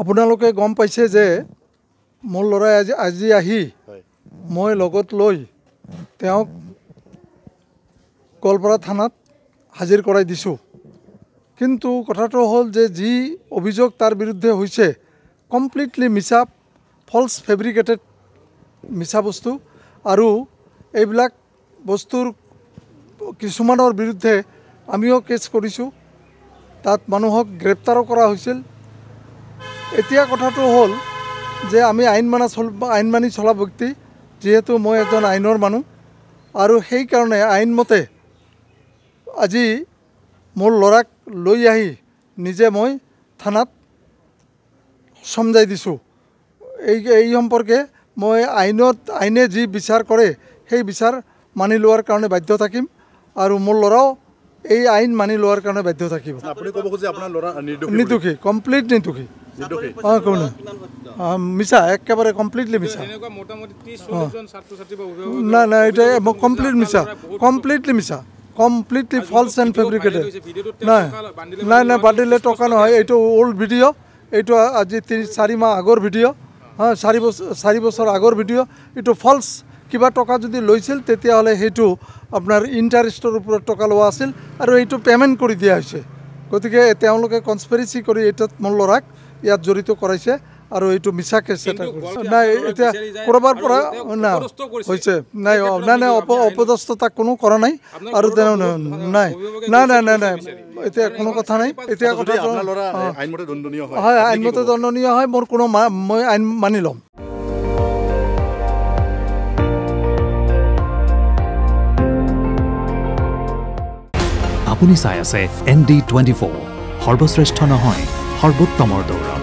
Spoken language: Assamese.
আপোনালোকে গম পাইছে যে মোৰ ল'ৰাই আজি আজি আহি মই লগত লৈ তেওঁক গোৱালপাৰা থানাত হাজিৰ কৰাই দিছোঁ কিন্তু কথাটো হ'ল যে যি অভিযোগ তাৰ বিৰুদ্ধে হৈছে কমপ্লিটলি মিছা ফল্চ ফেব্ৰিকেটেড মিছা বস্তু আৰু এইবিলাক বস্তুৰ কিছুমানৰ বিৰুদ্ধে আমিও কেছ কৰিছোঁ তাত মানুহক গ্ৰেপ্তাৰো কৰা হৈছিল এতিয়া কথাটো হ'ল যে আমি আইন মানা চল আইন মানি চলা ব্যক্তি যিহেতু মই এজন আইনৰ মানুহ আৰু সেইকাৰণে আইনমতে আজি মোৰ ল'ৰাক লৈ আহি নিজে মই থানাত চমজাই দিছোঁ এই এই সম্পৰ্কে মই আইনত আইনে যি বিচাৰ কৰে সেই বিচাৰ মানি লোৱাৰ কাৰণে বাধ্য থাকিম আৰু মোৰ ল'ৰাও এই আইন মানি লোৱাৰ কাৰণে বাধ্য থাকিব নিদোষী কমপ্লিট নিদোষী মিছা একেবাৰে কমপ্লিটলি মিছা নাই নাই এতিয়া কমপ্লিট মিছা কমপ্লিটলি মিছা কমপ্লিটলি ফলছ এণ্ড ফেব্ৰিকেটেড নাই নাই নাই বান্ধিলে টকা নহয় এইটো অ'ল্ড ভিডিঅ' এইটো আজি তিনি চাৰিমাহ আগৰ ভিডিঅ' হা চাৰি বছৰ চাৰি বছৰ আগৰ ভিডিঅ' এইটো ফলছ কিবা টকা যদি লৈছিল তেতিয়াহ'লে সেইটো আপোনাৰ ইণ্টাৰেষ্টৰ ওপৰত টকা লোৱা আছিল আৰু এইটো পে'মেণ্ট কৰি দিয়া হৈছে গতিকে তেওঁলোকে কনস্পেৰেচি কৰি এইটোত মোৰ ল'ৰাক ইয়াত জড়িত করাইছে আর এই মিছা কেস এটা করছে না এটা কোরবার পর না হয়েছে নাই না না অপদস্থতা কোনো করা নাই আর নাই না না না না এটা কোনো কথা নাই এটা কথা হ্যাঁ আইনমতে দণ্ডনীয় হয় মোর কোনো মই আইন মানি লম আপুনি চাই আছে এন ডি টুৱেণ্টি ফ'ৰ সৰ্বশ্ৰেষ্ঠ নহয় সৰ্বোত্তমৰ দৌৰা